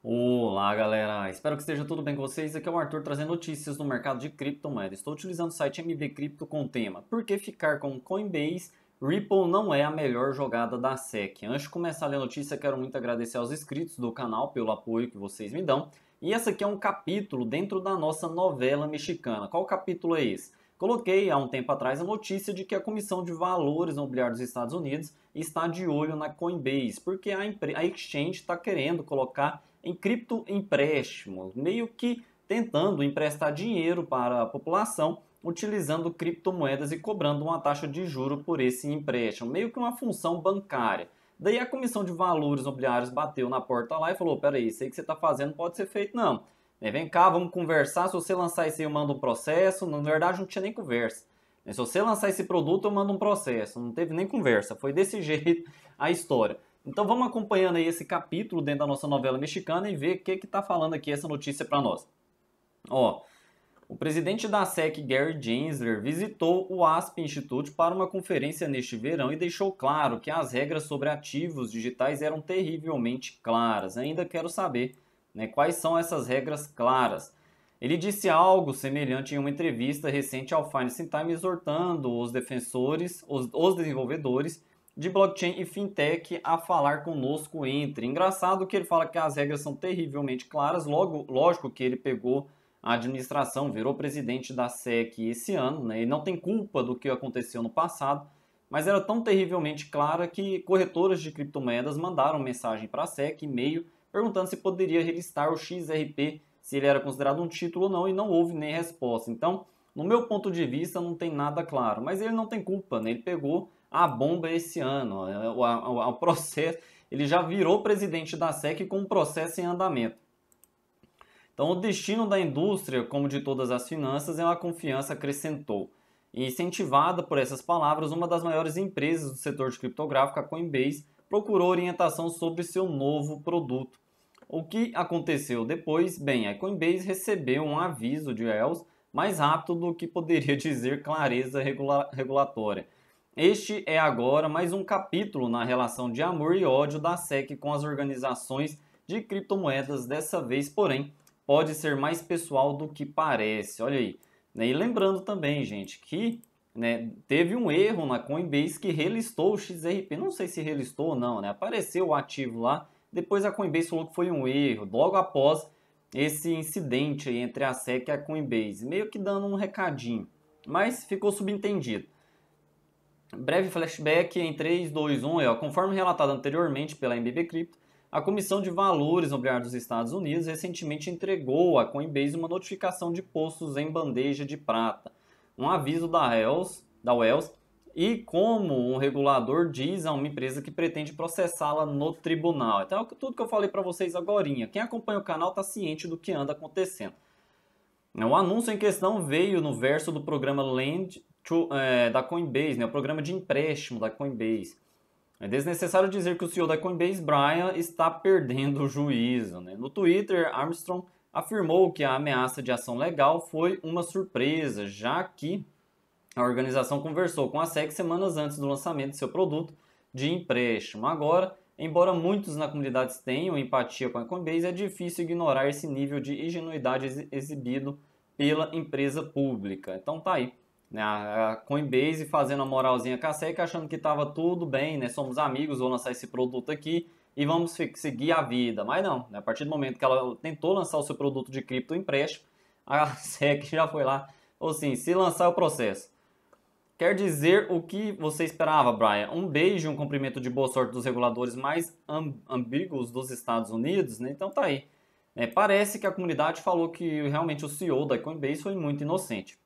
Olá galera, espero que esteja tudo bem com vocês. Aqui é o Arthur trazendo notícias do mercado de criptomoedas. Estou utilizando o site MB Cripto com o tema Por que ficar com Coinbase? Ripple não é a melhor jogada da SEC. Antes de começar a ler a notícia, quero muito agradecer aos inscritos do canal pelo apoio que vocês me dão. E esse aqui é um capítulo dentro da nossa novela mexicana. Qual capítulo é esse? Coloquei há um tempo atrás a notícia de que a Comissão de Valores Mobiliários dos Estados Unidos está de olho na Coinbase, porque a, a exchange está querendo colocar em empréstimo meio que tentando emprestar dinheiro para a população utilizando criptomoedas e cobrando uma taxa de juro por esse empréstimo, meio que uma função bancária. Daí a Comissão de Valores Imobiliários bateu na porta lá e falou: peraí, isso aí que você está fazendo pode ser feito, não. Né, vem cá, vamos conversar. Se você lançar isso aí, eu mando um processo. Na verdade, não tinha nem conversa. Né, se você lançar esse produto, eu mando um processo. Não teve nem conversa. Foi desse jeito a história. Então vamos acompanhando aí esse capítulo dentro da nossa novela mexicana e ver o que está falando aqui essa notícia para nós. Ó, o presidente da SEC, Gary Gensler, visitou o ASP Institute para uma conferência neste verão e deixou claro que as regras sobre ativos digitais eram terrivelmente claras. Ainda quero saber né, quais são essas regras claras. Ele disse algo semelhante em uma entrevista recente ao Financial Times, exortando os defensores, os, os desenvolvedores, de blockchain e fintech a falar conosco entre. Engraçado que ele fala que as regras são terrivelmente claras, logo, lógico que ele pegou a administração, virou presidente da SEC esse ano, né? e não tem culpa do que aconteceu no passado, mas era tão terrivelmente clara que corretoras de criptomoedas mandaram mensagem para a SEC, e-mail, perguntando se poderia relistar o XRP, se ele era considerado um título ou não, e não houve nem resposta. Então, no meu ponto de vista, não tem nada claro, mas ele não tem culpa, né? ele pegou a bomba é esse ano. É o, o, o processo, ele já virou presidente da SEC com um processo em andamento. Então, o destino da indústria, como de todas as finanças, é uma confiança acrescentou. E incentivada por essas palavras, uma das maiores empresas do setor de criptográfico, a Coinbase, procurou orientação sobre seu novo produto. O que aconteceu depois? Bem, a Coinbase recebeu um aviso de ELS mais rápido do que poderia dizer clareza regula regulatória. Este é agora mais um capítulo na relação de amor e ódio da SEC com as organizações de criptomoedas, dessa vez, porém, pode ser mais pessoal do que parece. Olha aí. Né, e lembrando também, gente, que né, teve um erro na Coinbase que relistou o XRP. Não sei se relistou ou não, né? Apareceu o ativo lá. Depois a Coinbase falou que foi um erro. Logo após esse incidente entre a SEC e a Coinbase, meio que dando um recadinho, mas ficou subentendido. Breve flashback em 3, 2, 1. conforme relatado anteriormente pela MBB Crypto, a Comissão de Valores Mobiliários dos Estados Unidos recentemente entregou à Coinbase uma notificação de postos em bandeja de prata, um aviso da Wells, da Wells e como um regulador diz a uma empresa que pretende processá-la no tribunal. Então, é tudo que eu falei para vocês agora, quem acompanha o canal está ciente do que anda acontecendo. O anúncio em questão veio no verso do programa Land to, é, da Coinbase, né, o programa de empréstimo da Coinbase. É desnecessário dizer que o CEO da Coinbase, Brian, está perdendo o juízo. Né? No Twitter, Armstrong afirmou que a ameaça de ação legal foi uma surpresa, já que a organização conversou com a SEC semanas antes do lançamento de seu produto de empréstimo. Agora, embora muitos na comunidade tenham empatia com a Coinbase, é difícil ignorar esse nível de ingenuidade exibido pela empresa pública. Então tá aí né? A Coinbase fazendo a moralzinha com a SEC, achando que estava tudo bem, né? somos amigos, vou lançar esse produto aqui e vamos seguir a vida. Mas não, né? a partir do momento que ela tentou lançar o seu produto de cripto empréstimo, a SEC já foi lá, ou sim, se lançar o processo. Quer dizer o que você esperava, Brian? Um beijo e um cumprimento de boa sorte dos reguladores mais ambíguos dos Estados Unidos, né? Então tá aí. É, parece que a comunidade falou que realmente o CEO da Coinbase foi muito inocente.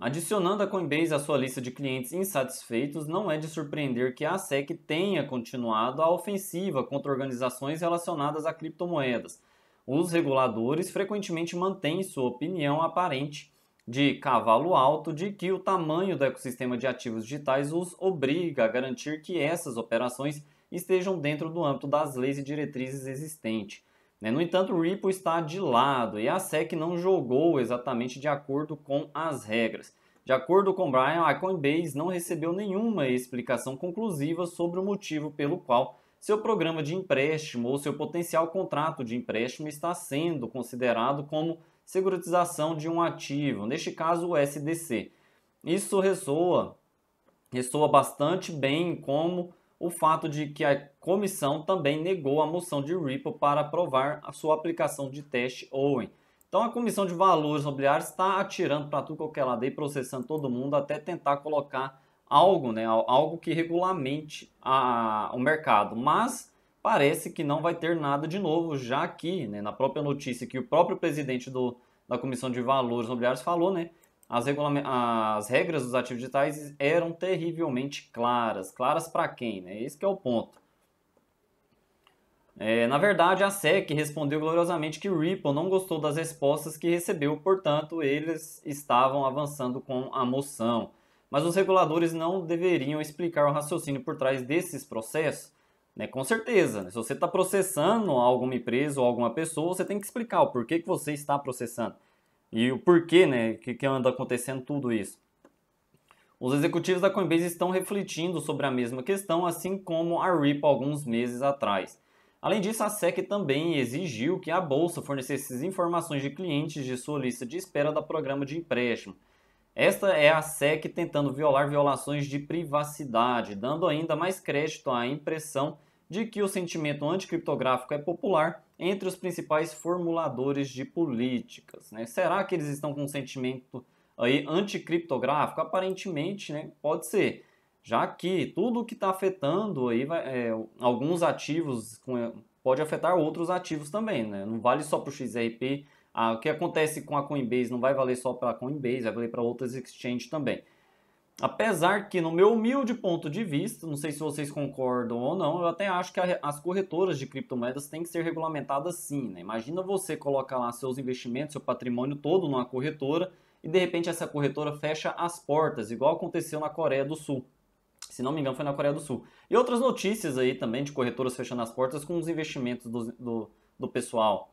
Adicionando a Coinbase à sua lista de clientes insatisfeitos, não é de surpreender que a SEC tenha continuado a ofensiva contra organizações relacionadas a criptomoedas. Os reguladores frequentemente mantêm sua opinião aparente de cavalo alto de que o tamanho do ecossistema de ativos digitais os obriga a garantir que essas operações estejam dentro do âmbito das leis e diretrizes existentes. Né? No entanto, o repo está de lado e a SEC não jogou exatamente de acordo com as regras. De acordo com Brian, a Coinbase não recebeu nenhuma explicação conclusiva sobre o motivo pelo qual seu programa de empréstimo ou seu potencial contrato de empréstimo está sendo considerado como seguritização de um ativo, neste caso o SDC. Isso ressoa, ressoa bastante bem como o fato de que a comissão também negou a moção de Ripple para aprovar a sua aplicação de teste Owen. Então a comissão de valores imobiliários está atirando para tudo qualquer lado e processando todo mundo até tentar colocar algo, né, algo que regulamente a, o mercado. Mas parece que não vai ter nada de novo, já que né, na própria notícia que o próprio presidente do, da comissão de valores imobiliários falou, né, as, as regras dos ativos digitais eram terrivelmente claras. Claras para quem? Né? Esse é o ponto. É, na verdade, a SEC respondeu gloriosamente que Ripple não gostou das respostas que recebeu, portanto, eles estavam avançando com a moção. Mas os reguladores não deveriam explicar o raciocínio por trás desses processos? Né? Com certeza, né? se você está processando alguma empresa ou alguma pessoa, você tem que explicar o porquê que você está processando. E o porquê, né, que, que anda acontecendo tudo isso. Os executivos da Coinbase estão refletindo sobre a mesma questão, assim como a Ripple alguns meses atrás. Além disso, a SEC também exigiu que a bolsa fornecesse informações de clientes de sua lista de espera da programa de empréstimo. Esta é a SEC tentando violar violações de privacidade, dando ainda mais crédito à impressão de que o sentimento anticriptográfico é popular entre os principais formuladores de políticas. Né? Será que eles estão com um sentimento aí anticriptográfico? Aparentemente, né? pode ser. Já que tudo que está afetando aí vai, é, alguns ativos com, é, pode afetar outros ativos também. Né? Não vale só para o XRP. Ah, o que acontece com a Coinbase não vai valer só para a Coinbase, vai valer para outras exchanges também. Apesar que, no meu humilde ponto de vista, não sei se vocês concordam ou não, eu até acho que a, as corretoras de criptomoedas têm que ser regulamentadas sim. Né? Imagina você colocar lá seus investimentos, seu patrimônio todo numa corretora e de repente essa corretora fecha as portas, igual aconteceu na Coreia do Sul. Se não me engano, foi na Coreia do Sul. E outras notícias aí também de corretoras fechando as portas com os investimentos do, do, do pessoal.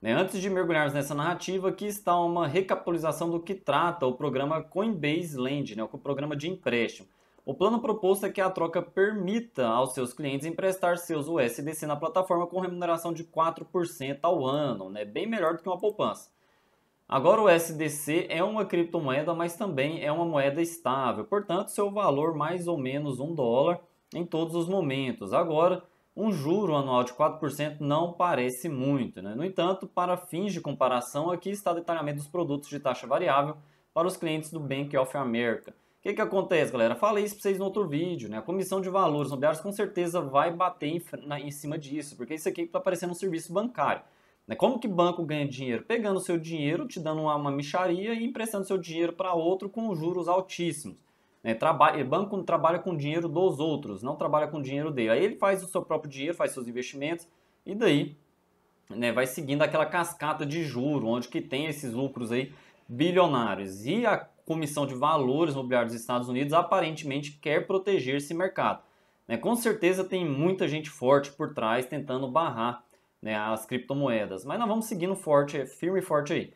Né? Antes de mergulharmos nessa narrativa, aqui está uma recapitulação do que trata o programa Coinbase Lend, né, o programa de empréstimo. O plano proposto é que a troca permita aos seus clientes emprestar seus USDC na plataforma com remuneração de 4% ao ano, né, bem melhor do que uma poupança. Agora, o USDC é uma criptomoeda, mas também é uma moeda estável, portanto, seu valor mais ou menos um dólar em todos os momentos. Agora, um juro anual de 4% não parece muito. Né? No entanto, para fins de comparação, aqui está o detalhamento dos produtos de taxa variável para os clientes do Bank of America. O que, que acontece, galera? Falei isso para vocês no outro vídeo, né? A comissão de valores imobiliários com certeza vai bater em, na, em cima disso, porque isso aqui está parecendo um serviço bancário. Né? Como que banco ganha dinheiro? Pegando seu dinheiro, te dando uma, uma micharia e emprestando seu dinheiro para outro com juros altíssimos. Né? Trabalha, eh, banco trabalha com dinheiro dos outros, não trabalha com dinheiro dele. Aí ele faz o seu próprio dinheiro, faz seus investimentos e daí né, vai seguindo aquela cascata de juro, onde que tem esses lucros aí bilionários. E a Comissão de Valores Mobiliários dos Estados Unidos aparentemente quer proteger esse mercado. Né? Com certeza tem muita gente forte por trás tentando barrar né, as criptomoedas, mas nós vamos seguindo forte, firme e forte aí.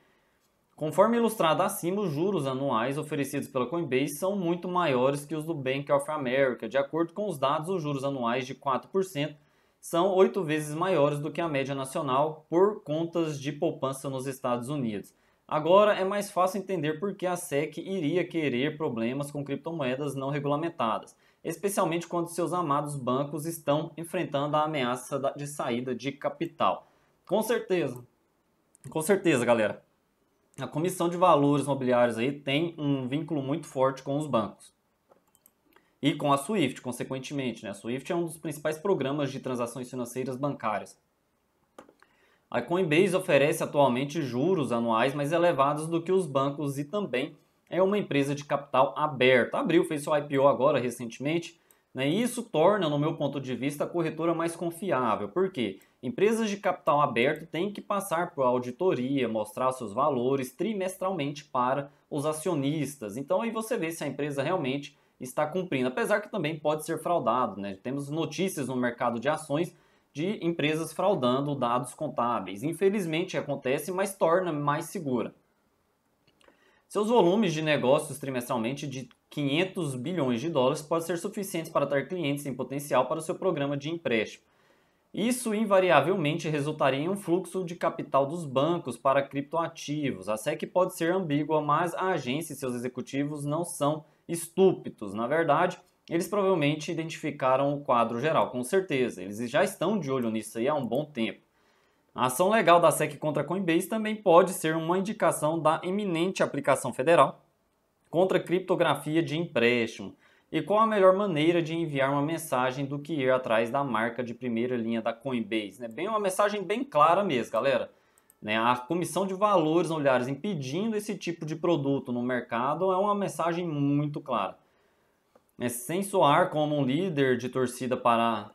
Conforme ilustrado acima, os juros anuais oferecidos pela Coinbase são muito maiores que os do Bank of America. De acordo com os dados, os juros anuais de 4% são oito vezes maiores do que a média nacional por contas de poupança nos Estados Unidos. Agora é mais fácil entender por que a SEC iria querer problemas com criptomoedas não regulamentadas, especialmente quando seus amados bancos estão enfrentando a ameaça de saída de capital. Com certeza. Com certeza, galera a Comissão de Valores Mobiliários aí tem um vínculo muito forte com os bancos. E com a SWIFT, consequentemente. Né? A SWIFT é um dos principais programas de transações financeiras bancárias. A Coinbase oferece atualmente juros anuais mais elevados do que os bancos e também é uma empresa de capital aberto. Abriu, fez seu IPO agora recentemente né? E isso torna, no meu ponto de vista, a corretora mais confiável, porque empresas de capital aberto têm que passar por auditoria, mostrar seus valores trimestralmente para os acionistas. Então aí você vê se a empresa realmente está cumprindo, apesar que também pode ser fraudado. Né? Temos notícias no mercado de ações de empresas fraudando dados contábeis. Infelizmente acontece, mas torna mais segura. Seus volumes de negócios trimestralmente de 500 bilhões de dólares podem ser suficientes para atrair clientes em potencial para o seu programa de empréstimo. Isso invariavelmente resultaria em um fluxo de capital dos bancos para criptoativos. A SEC pode ser ambígua, mas a agência e seus executivos não são estúpidos. Na verdade, eles provavelmente identificaram o quadro geral, com certeza. Eles já estão de olho nisso aí há um bom tempo. A ação legal da SEC contra a Coinbase também pode ser uma indicação da iminente aplicação federal contra criptografia de empréstimo. E qual a melhor maneira de enviar uma mensagem do que ir atrás da marca de primeira linha da Coinbase? Né? Bem, uma mensagem bem clara mesmo, galera. Né? A comissão de valores olhares impedindo esse tipo de produto no mercado é uma mensagem muito clara. Né? Sem soar como um líder de torcida para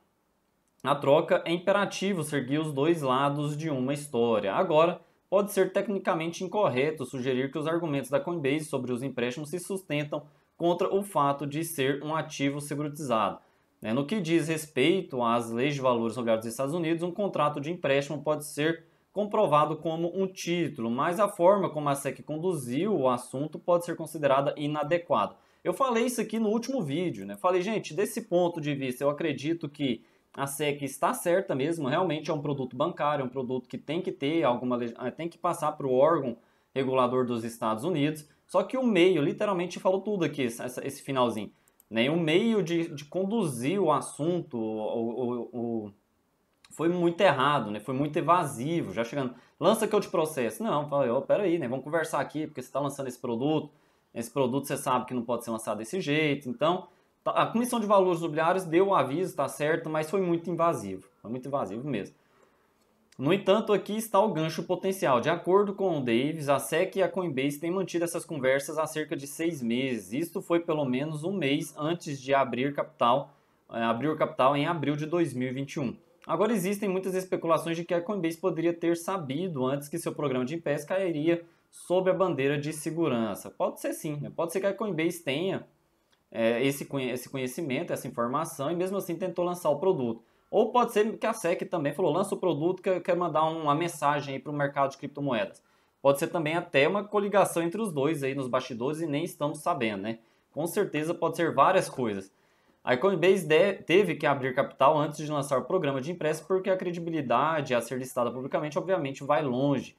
na troca, é imperativo seguir os dois lados de uma história. Agora, pode ser tecnicamente incorreto sugerir que os argumentos da Coinbase sobre os empréstimos se sustentam contra o fato de ser um ativo securitizado. Né, no que diz respeito às leis de valores no dos Estados Unidos, um contrato de empréstimo pode ser comprovado como um título, mas a forma como a SEC conduziu o assunto pode ser considerada inadequada. Eu falei isso aqui no último vídeo, né? Falei, gente, desse ponto de vista, eu acredito que a SEC está certa mesmo, realmente é um produto bancário, é um produto que tem que ter alguma eh, tem que passar para o órgão regulador dos Estados Unidos. Só que o meio, literalmente falou tudo aqui, esse finalzinho. Né? O meio de, de conduzir o assunto o, o, o, foi muito errado, né? foi muito evasivo, já chegando. Lança que eu te processo. Não, falei, oh, peraí, né? vamos conversar aqui, porque você está lançando esse produto, esse produto você sabe que não pode ser lançado desse jeito, então Tá, a Comissão de Valores Imobiliários deu um aviso, tá certo, mas foi muito invasivo. Foi muito invasivo mesmo. No entanto, aqui está o gancho potencial. De acordo com o Davis, a SEC e a Coinbase têm mantido essas conversas há cerca de seis meses. Isto foi pelo menos um mês antes de abrir capital, eh, abrir o capital em abril de 2021. Agora existem muitas especulações de que a Coinbase poderia ter sabido antes que seu programa de pesca cairia sob a bandeira de segurança. Pode ser sim, né? pode ser que a Coinbase tenha é, esse, esse conhecimento, essa informação e mesmo assim tentou lançar o produto. Ou pode ser que a SEC também falou, lança o produto que eu quero mandar uma mensagem para o mercado de criptomoedas. Pode ser também até uma coligação entre os dois aí nos bastidores e nem estamos sabendo, né? Com certeza pode ser várias coisas. A Coinbase teve que abrir capital antes de lançar o programa de empréstimo porque a credibilidade a ser listada publicamente obviamente vai longe.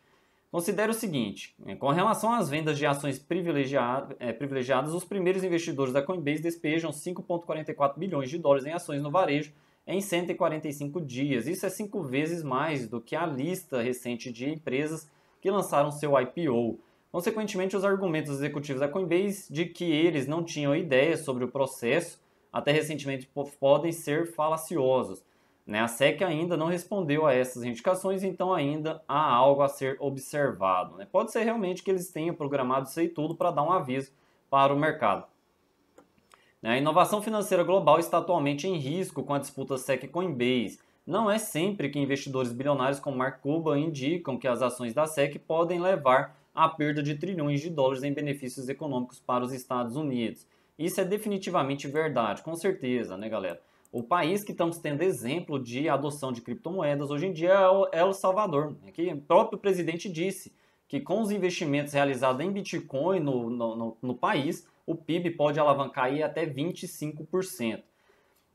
Considere o seguinte: é, com relação às vendas de ações privilegiadas, é, privilegiadas os primeiros investidores da Coinbase despejam 5,44 bilhões de dólares em ações no varejo em 145 dias. Isso é cinco vezes mais do que a lista recente de empresas que lançaram seu IPO. Consequentemente, os argumentos executivos da Coinbase de que eles não tinham ideia sobre o processo, até recentemente, podem ser falaciosos. Né? A SEC ainda não respondeu a essas indicações, então ainda há algo a ser observado. Né? Pode ser realmente que eles tenham programado isso aí tudo para dar um aviso para o mercado. A inovação financeira global está atualmente em risco com a disputa SEC Coinbase. Não é sempre que investidores bilionários como Mark Cuban indicam que as ações da SEC podem levar à perda de trilhões de dólares em benefícios econômicos para os Estados Unidos. Isso é definitivamente verdade, com certeza, né, galera? O país que estamos tendo exemplo de adoção de criptomoedas hoje em dia é o El é Salvador, né? que o próprio presidente disse que com os investimentos realizados em Bitcoin no, no, no, no país, o PIB pode alavancar aí até 25%.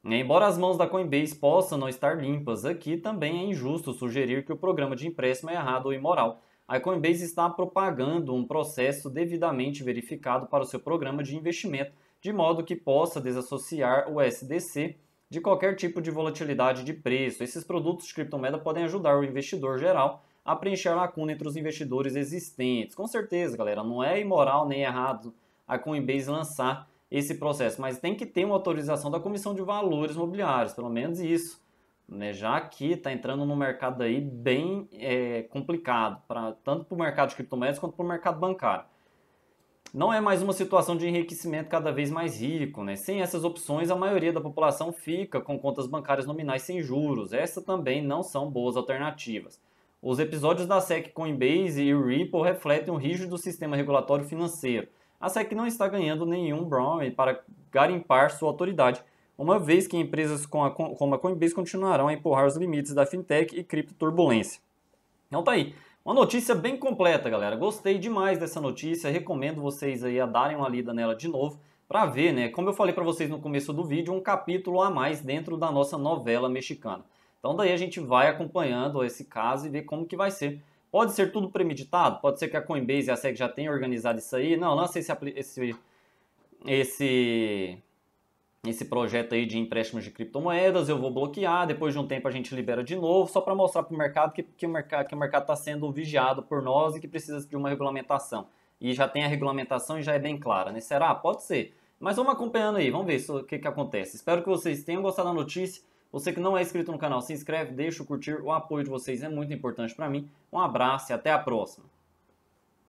Né, embora as mãos da Coinbase possam não estar limpas, aqui também é injusto sugerir que o programa de empréstimo é errado ou imoral. A Coinbase está propagando um processo devidamente verificado para o seu programa de investimento, de modo que possa desassociar o SDC de qualquer tipo de volatilidade de preço. Esses produtos de criptomoeda podem ajudar o investidor geral a preencher a lacuna entre os investidores existentes. Com certeza, galera, não é imoral nem errado a Coinbase lançar esse processo, mas tem que ter uma autorização da Comissão de Valores Mobiliários, pelo menos isso. Né? Já que está entrando num mercado aí bem é, complicado, pra, tanto para o mercado de criptomoedas quanto para o mercado bancário não é mais uma situação de enriquecimento cada vez mais rico. Né? Sem essas opções, a maioria da população fica com contas bancárias nominais sem juros. Essas também não são boas alternativas. Os episódios da SEC Coinbase e o Ripple refletem um rígido sistema regulatório financeiro. A SEC não está ganhando nenhum Brown para garimpar sua autoridade, uma vez que empresas como a Coinbase continuarão a empurrar os limites da fintech e criptoturbulência. Então tá aí. Uma notícia bem completa, galera. Gostei demais dessa notícia, recomendo vocês aí a darem uma lida nela de novo para ver, né? Como eu falei para vocês no começo do vídeo, um capítulo a mais dentro da nossa novela mexicana. Então daí a gente vai acompanhando esse caso e ver como que vai ser. Pode ser tudo premeditado, pode ser que a Coinbase e a SEC já tenham organizado isso aí. Não, lança esse esse esse esse projeto aí de empréstimos de criptomoedas, eu vou bloquear, depois de um tempo a gente libera de novo, só para mostrar para o mercado que, que o mercado que o mercado está sendo vigiado por nós e que precisa de uma regulamentação. E já tem a regulamentação e já é bem clara, né? Será? Pode ser. Mas vamos acompanhando aí, vamos ver o que, que acontece. Espero que vocês tenham gostado da notícia. Você que não é inscrito no canal, se inscreve, deixa o curtir, o apoio de vocês é muito importante para mim. Um abraço e até a próxima.